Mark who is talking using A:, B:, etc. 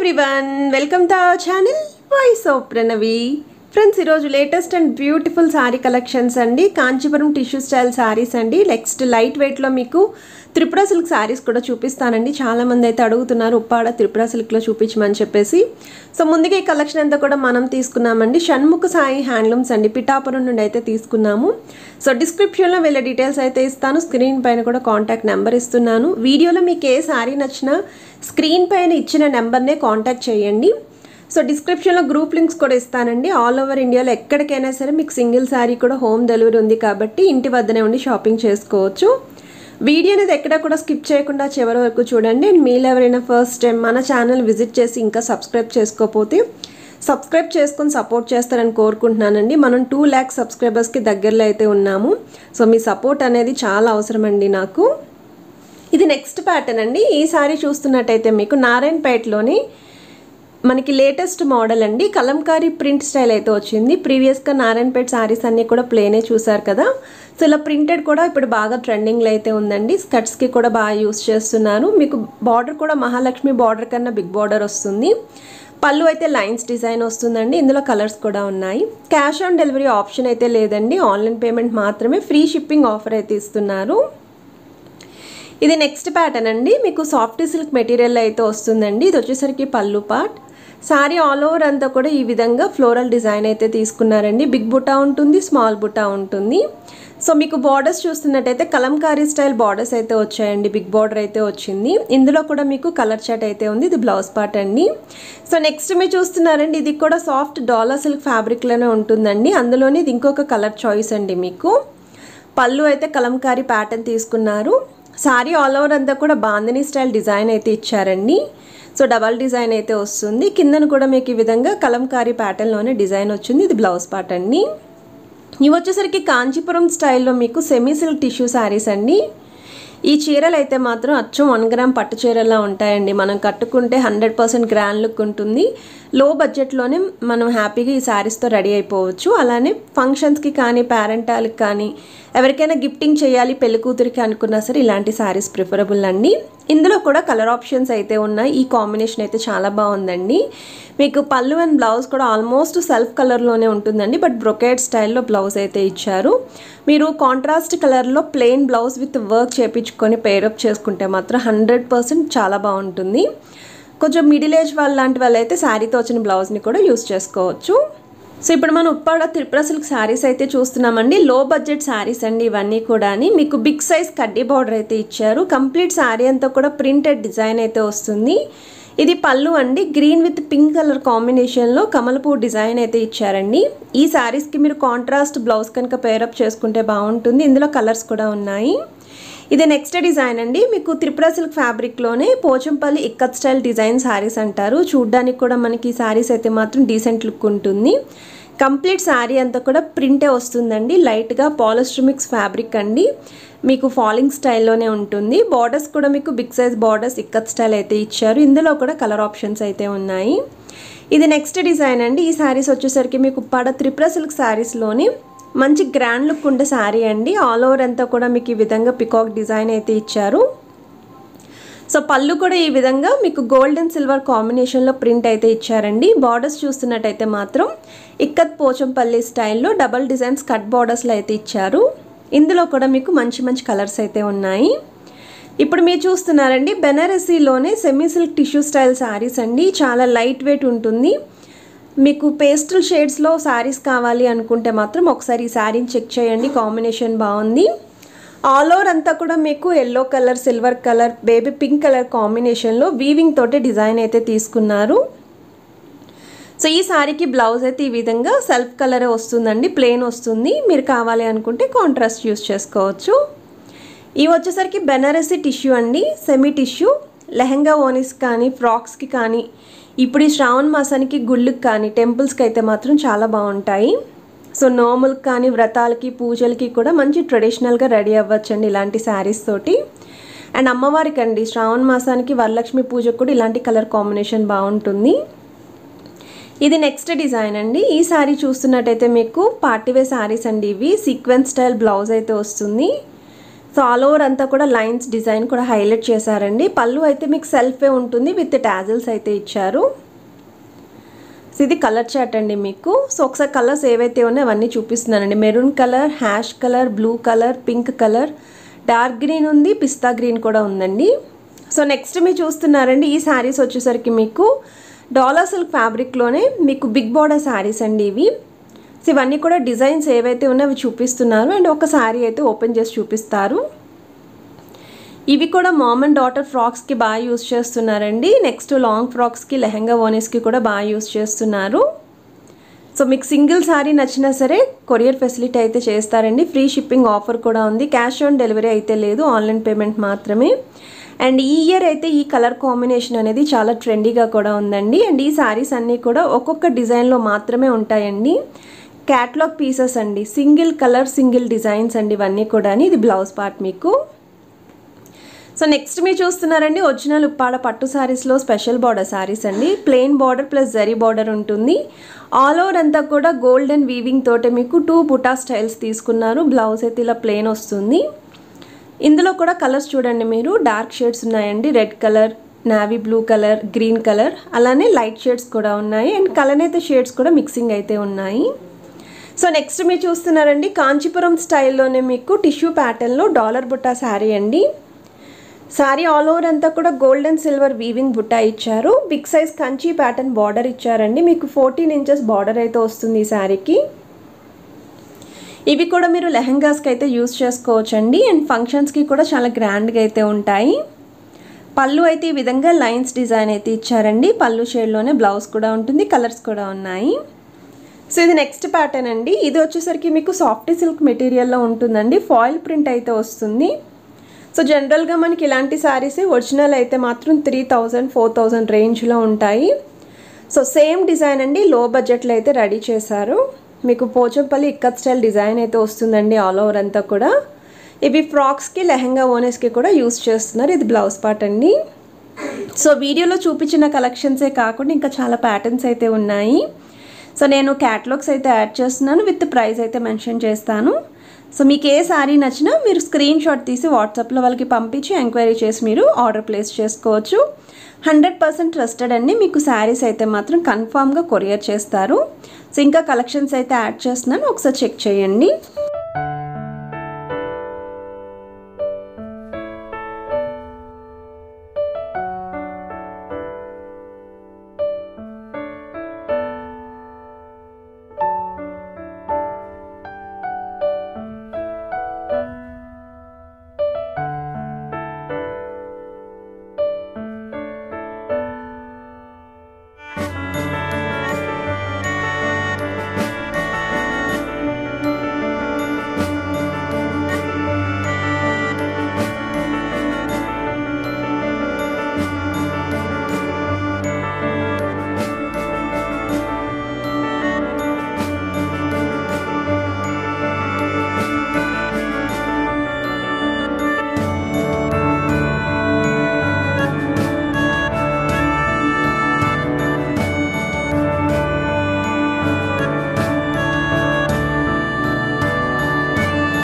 A: everyone welcome to our channel voice of Pranavi friends ఈరోజు latest and beautiful sari collections అండి Kanchipuram tissue style saris అండి next light వెయిట్లో మీకు Tripura silk saris కూడా చూపిస్తానండి చాలామంది అయితే అడుగుతున్నారు ఉప్పాడ త్రిపుర సిల్క్లో చూపించమని చెప్పేసి సో ముందుగా ఈ కలెక్షన్ అంతా కూడా మనం తీసుకున్నామండి షణ్ముఖ సాయి హ్యాండ్లూమ్స్ అండి పిఠాపురం నుండి అయితే తీసుకున్నాము సో డిస్క్రిప్షన్లో వెళ్ళే డీటెయిల్స్ అయితే ఇస్తాను స్క్రీన్ పైన కూడా కాంటాక్ట్ నెంబర్ ఇస్తున్నాను వీడియోలో మీకు ఏ శారీ నచ్చినా స్క్రీన్ పైన ఇచ్చిన నెంబర్నే కాంటాక్ట్ చేయండి సో డిస్క్రిప్షన్లో గ్రూప్ లింక్స్ కూడా ఇస్తానండి ఆల్ ఓవర్ ఇండియాలో ఎక్కడికైనా సరే మీకు సింగిల్ శారీ కూడా హోమ్ డెలివరీ ఉంది కాబట్టి ఇంటి వద్దనే ఉండి షాపింగ్ చేసుకోవచ్చు వీడియో అనేది ఎక్కడ కూడా స్కిప్ చేయకుండా చివరి వరకు చూడండి అండ్ మీరు ఎవరైనా ఫస్ట్ టైం మన ఛానల్ విజిట్ చేసి ఇంకా సబ్స్క్రైబ్ చేసుకోకపోతే సబ్స్క్రైబ్ చేసుకొని సపోర్ట్ చేస్తారని కోరుకుంటున్నానండి మనం టూ ల్యాక్స్ సబ్స్క్రైబర్స్కి దగ్గరలో అయితే ఉన్నాము సో మీ సపోర్ట్ అనేది చాలా అవసరం అండి నాకు ఇది నెక్స్ట్ ప్యాటర్న్ అండి ఈ సారీ చూస్తున్నట్టయితే మీకు నారాయణపేటలోని మనకి లేటెస్ట్ మోడల్ అండి కలంకారీ ప్రింట్ స్టైల్ అయితే వచ్చింది ప్రీవియస్గా నారాయణపేట్ శారీస్ అన్నీ కూడా ప్లేనే చూసారు కదా సో ఇలా ప్రింటెడ్ కూడా ఇప్పుడు బాగా ట్రెండింగ్లో అయితే ఉందండి స్కర్ట్స్కి కూడా బాగా యూస్ చేస్తున్నారు మీకు బార్డర్ కూడా మహాలక్ష్మి బార్డర్ కన్నా బిగ్ బార్డర్ వస్తుంది పళ్ళు అయితే లైన్స్ డిజైన్ వస్తుందండి ఇందులో కలర్స్ కూడా ఉన్నాయి క్యాష్ ఆన్ డెలివరీ ఆప్షన్ అయితే లేదండి ఆన్లైన్ పేమెంట్ మాత్రమే ఫ్రీ షిప్పింగ్ ఆఫర్ అయితే ఇస్తున్నారు ఇది నెక్స్ట్ ప్యాటర్న్ అండి మీకు సాఫ్ట్ సిల్క్ మెటీరియల్ అయితే వస్తుందండి ఇది వచ్చేసరికి పళ్ళు పార్ట్ సారీ ఆల్ ఓవర్ అంతా కూడా ఈ విధంగా ఫ్లోరల్ డిజైన్ అయితే తీసుకున్నారండి బిగ్ బుటా ఉంటుంది స్మాల్ బుటా ఉంటుంది సో మీకు బార్డర్స్ చూస్తున్నట్టయితే కలంకారీ స్టైల్ బార్డర్స్ అయితే వచ్చాయండి బిగ్ బార్డర్ అయితే వచ్చింది ఇందులో కూడా మీకు కలర్ చాట్ అయితే ఉంది ఇది బ్లౌజ్ పార్ట్ అండి సో నెక్స్ట్ మీరు చూస్తున్నారండి ఇది కూడా సాఫ్ట్ డాలర్ సిల్క్ ఫ్యాబ్రిక్లోనే ఉంటుందండి అందులోనే ఇది ఇంకొక కలర్ చాయిస్ అండి మీకు పళ్ళు అయితే కలంకారీ ప్యాటర్న్ తీసుకున్నారు శారీ ఆల్ ఓవర్ అంతా కూడా బాందిని స్టైల్ డిజైన్ అయితే ఇచ్చారండి సో డబల్ డిజైన్ అయితే వస్తుంది కిందను కూడా మీకు ఈ విధంగా కలంకారీ ప్యాటర్న్లోనే డిజైన్ వచ్చింది ఇది బ్లౌజ్ పార్ట్ అండి ఇవి వచ్చేసరికి కాంచీపురం స్టైల్లో మీకు సెమీ సిల్క్ టిష్యూ శారీస్ అండి ఈ చీరలు అయితే మాత్రం అచ్చం వన్ గ్రామ్ పట్టు చీరలా ఉంటాయండి మనం కట్టుకుంటే హండ్రెడ్ పర్సెంట్ గ్రాండ్ లుక్ ఉంటుంది లో బడ్జెట్లోనే మనం హ్యాపీగా ఈ శారీస్తో రెడీ అయిపోవచ్చు అలానే ఫంక్షన్స్కి కానీ పేరెంటాలకు కానీ ఎవరికైనా గిఫ్టింగ్ చేయాలి పెళ్లి కూతురికి అనుకున్నా సరే ఇలాంటి శారీస్ ప్రిఫరబుల్ అండి ఇందులో కూడా కలర్ ఆప్షన్స్ అయితే ఉన్నాయి ఈ కాంబినేషన్ అయితే చాలా బాగుందండి మీకు పళ్ళు అండ్ బ్లౌజ్ కూడా ఆల్మోస్ట్ సెల్ఫ్ కలర్లోనే ఉంటుందండి బట్ బ్రొకేట్ స్టైల్లో బ్లౌజ్ అయితే ఇచ్చారు మీరు కాంట్రాస్ట్ కలర్లో ప్లెయిన్ బ్లౌజ్ విత్ వర్క్ చేయించుకొని పేరప్ చేసుకుంటే మాత్రం హండ్రెడ్ పర్సెంట్ చాలా బాగుంటుంది కొంచెం మిడిల్ ఏజ్ వాళ్ళ లాంటి వాళ్ళైతే శారీతో వచ్చిన బ్లౌజ్ని కూడా యూస్ చేసుకోవచ్చు సో ఇప్పుడు మనం ఉప్పాడ త్రిపుర సిల్క్ శారీస్ అయితే చూస్తున్నామండి లో బడ్జెట్ శారీస్ అండి ఇవన్నీ కూడా మీకు బిగ్ సైజ్ కడ్డీ బార్డర్ అయితే ఇచ్చారు కంప్లీట్ శారీ అంతా కూడా ప్రింటెడ్ డిజైన్ అయితే వస్తుంది ఇది పళ్ళు అండి గ్రీన్ విత్ పింక్ కలర్ కాంబినేషన్లో కమలపూ డిజైన్ అయితే ఇచ్చారండి ఈ శారీస్కి మీరు కాంట్రాస్ట్ బ్లౌజ్ కనుక పేరప్ చేసుకుంటే బాగుంటుంది ఇందులో కలర్స్ కూడా ఉన్నాయి ఇది నెక్స్ట్ డిజైన్ అండి మీకు త్రిపుర సిల్క్ ఫ్యాబ్రిక్లోనే పోచంపల్లి ఇక్కత్ స్టైల్ డిజైన్ శారీస్ అంటారు చూడ్డానికి కూడా మనకి ఈ శారీస్ అయితే మాత్రం డీసెంట్ లుక్ ఉంటుంది కంప్లీట్ శారీ అంతా కూడా ప్రింటే వస్తుందండి లైట్గా పాలస్ట్రమిక్స్ ఫ్యాబ్రిక్ అండి మీకు ఫాలింగ్ స్టైల్లోనే ఉంటుంది బార్డర్స్ కూడా మీకు big size borders ikat style అయితే ఇచ్చారు ఇందులో కూడా కలర్ ఆప్షన్స్ అయితే ఉన్నాయి ఇది నెక్స్ట్ డిజైన్ అండి ఈ శారీస్ వచ్చేసరికి మీకు పడ త్రిపుర సిల్క్ శారీస్లోని మంచి గ్రాండ్ లుక్ ఉండే శారీ అండి ఆల్ ఓవర్ అంతా కూడా మీకు ఈ విధంగా పికాక్ డిజైన్ అయితే ఇచ్చారు సో పళ్ళు కూడా ఈ విధంగా మీకు గోల్డ్ అండ్ సిల్వర్ కాంబినేషన్లో ప్రింట్ అయితే ఇచ్చారండి బార్డర్స్ చూస్తున్నట్టయితే మాత్రం ఇక్కత్ పోచంపల్లి స్టైల్లో డబల్ డిజైన్స్ కట్ బార్డర్స్లో అయితే ఇచ్చారు ఇందులో కూడా మీకు మంచి మంచి కలర్స్ అయితే ఉన్నాయి ఇప్పుడు మీరు చూస్తున్నారండి బెనారసీలోనే semi silk tissue style saris అండి చాలా లైట్ వెయిట్ ఉంటుంది మీకు పేస్టల్ షేడ్స్లో శారీస్ కావాలి అనుకుంటే మాత్రం ఒకసారి ఈ శారీని చెక్ చేయండి కాంబినేషన్ బాగుంది ఆల్ ఓవర్ అంతా కూడా మీకు yellow colour silver colour baby pink colour కాంబినేషన్లో వీవింగ్ తోటి డిజైన్ అయితే తీసుకున్నారు సో ఈ శారీకి బ్లౌజ్ అయితే ఈ విధంగా సెల్ఫ్ కలర్ వస్తుందండి ప్లెయిన్ వస్తుంది మీరు కావాలి అనుకుంటే కాంట్రాస్ట్ యూస్ చేసుకోవచ్చు ఇవి వచ్చేసరికి బెనారసీ టిష్యూ అండి సెమీ టిష్యూ లెహంగా ఓనిస్ కానీ ఫ్రాక్స్కి కానీ ఇప్పుడు ఈ శ్రావణ మాసానికి గుళ్ళుకి కానీ టెంపుల్స్కి అయితే మాత్రం చాలా బాగుంటాయి సో నోములకి కానీ వ్రతాలకి పూజలకి కూడా మంచి ట్రెడిషనల్గా రెడీ అవ్వచ్చు అండి ఇలాంటి శారీస్ తోటి అండ్ అమ్మవారికి అండి శ్రావణ మాసానికి వరలక్ష్మి పూజకు కూడా ఇలాంటి కలర్ కాంబినేషన్ బాగుంటుంది ఇది నెక్స్ట్ డిజైన్ అండి ఈ శారీ చూస్తున్నట్టయితే మీకు పార్టీవే శారీస్ అండి ఇవి సీక్వెన్స్ స్టైల్ బ్లౌజ్ అయితే వస్తుంది సో ఆల్ ఓవర్ అంతా కూడా లైన్స్ డిజైన్ కూడా హైలైట్ చేశారండి పళ్ళు అయితే మీకు సెల్ఫే ఉంటుంది విత్ ట్యాజిల్స్ అయితే ఇచ్చారు సో ఇది కలర్ చాట్ అండి మీకు సో ఒకసారి కలర్స్ ఏవైతే ఉన్నాయో అవన్నీ చూపిస్తున్నానండి maroon colour ash colour blue colour pink colour dark green ఉంది పిస్తా గ్రీన్ కూడా ఉందండి సో నెక్స్ట్ మీరు చూస్తున్నారండి ఈ శారీస్ వచ్చేసరికి మీకు డాలర్ సిల్క్ ఫ్యాబ్రిక్లోనే మీకు బిగ్ బార్డర్ శారీస్ అండి ఇవి సో ఇవన్నీ కూడా డిజైన్స్ ఏవైతే ఉన్నాయో అవి చూపిస్తున్నారు అండ్ ఒక శారీ అయితే ఓపెన్ చేసి చూపిస్తారు ఇవి కూడా మామ్ అండ్ డాటర్ ఫ్రాక్స్కి బాగా యూస్ చేస్తున్నారండి నెక్స్ట్ లాంగ్ ఫ్రాక్స్కి లెహంగా ఓనీస్కి కూడా బాగా యూస్ చేస్తున్నారు సో మీకు సింగిల్ శారీ నచ్చినా సరే కొరియర్ ఫెసిలిటీ అయితే చేస్తారండి ఫ్రీ షిప్పింగ్ ఆఫర్ కూడా ఉంది క్యాష్ ఆన్ డెలివరీ అయితే లేదు ఆన్లైన్ పేమెంట్ మాత్రమే అండ్ ఈ ఇయర్ అయితే ఈ కలర్ కాంబినేషన్ అనేది చాలా ట్రెండీగా కూడా ఉందండి అండ్ ఈ శారీస్ అన్నీ కూడా ఒక్కొక్క డిజైన్లో మాత్రమే ఉంటాయండి క్యాట్లాగ్ పీసెస్ అండి సింగిల్ కలర్ సింగిల్ డిజైన్స్ అండి ఇవన్నీ కూడా ఇది బ్లౌజ్ పార్ట్ మీకు సో నెక్స్ట్ మీరు చూస్తున్నారండి ఒరిజినల్ ఉప్పాడ పట్టు శారీస్లో స్పెషల్ బార్డర్ శారీస్ అండి plain border plus zari border ఉంటుంది ఆల్ ఓవర్ అంతా కూడా గోల్డెన్ వీవింగ్ తోటే మీకు టూ బుటా స్టైల్స్ తీసుకున్నారు బ్లౌజ్ అయితే ఇలా ప్లెయిన్ వస్తుంది ఇందులో కూడా కలర్స్ చూడండి మీరు డార్క్ షేడ్స్ ఉన్నాయండి red colour navy blue colour green colour అలానే లైట్ షేడ్స్ కూడా ఉన్నాయి అండ్ కలర్ అయితే షేడ్స్ కూడా మిక్సింగ్ అయితే ఉన్నాయి సో నెక్స్ట్ మీరు చూస్తున్నారండి కాంచీపురం స్టైల్లోనే మీకు టిష్యూ ప్యాటర్న్లో డాలర్ బుట్టా శారీ అండి శారీ ఆల్ ఓవర్ అంతా కూడా గోల్డ్ అండ్ సిల్వర్ వీవింగ్ బుట్టా ఇచ్చారు big size Kanchi pattern border ఇచ్చారండి మీకు ఫోర్టీన్ ఇంచెస్ బార్డర్ అయితే వస్తుంది ఈ శారీకి ఇవి కూడా మీరు లెహంగాస్కి అయితే యూస్ చేసుకోవచ్చండి అండ్ ఫంక్షన్స్కి కూడా చాలా గ్రాండ్గా అయితే ఉంటాయి పళ్ళు అయితే ఈ విధంగా లైన్స్ డిజైన్ అయితే ఇచ్చారండి పళ్ళు షేడ్లోనే బ్లౌజ్ కూడా ఉంటుంది కలర్స్ కూడా ఉన్నాయి సో ఇది నెక్స్ట్ ప్యాటర్న్ అండి ఇది వచ్చేసరికి మీకు సాఫ్ట్ సిల్క్ మెటీరియల్లో ఉంటుందండి ఫాయిల్ ప్రింట్ అయితే వస్తుంది సో జనరల్గా మనకి ఇలాంటి శారీస్ ఒరిజినల్ అయితే మాత్రం త్రీ థౌజండ్ ఫోర్ థౌజండ్ రేంజ్లో ఉంటాయి సో సేమ్ డిజైన్ అండి లో బడ్జెట్లో అయితే రెడీ చేశారు మీకు పోచంపల్లి ఇక్కత్ స్టైల్ డిజైన్ అయితే వస్తుందండి ఆల్ ఓవర్ అంతా కూడా ఇవి ఫ్రాక్స్కి లెహంగా ఓనర్స్కి కూడా యూస్ చేస్తున్నారు ఇది బ్లౌజ్ పార్ట్ అండి సో వీడియోలో చూపించిన కలెక్షన్సే కాకుండా ఇంకా చాలా ప్యాటర్న్స్ అయితే ఉన్నాయి సో నేను క్యాటలాగ్స్ అయితే యాడ్ చేస్తున్నాను విత్ ప్రైస్ అయితే మెన్షన్ చేస్తాను సో మీకు ఏ శారీ నచ్చినా మీరు స్క్రీన్ షాట్ తీసి వాట్సాప్లో వాళ్ళకి పంపించి ఎంక్వైరీ చేసి మీరు ఆర్డర్ ప్లేస్ చేసుకోవచ్చు హండ్రెడ్ పర్సెంట్ ట్రస్టెడ్ అండి మీకు శారీస్ అయితే మాత్రం కన్ఫామ్గా కొరియర్ చేస్తారు సో ఇంకా కలెక్షన్స్ అయితే యాడ్ చేస్తున్నాను ఒకసారి చెక్ చేయండి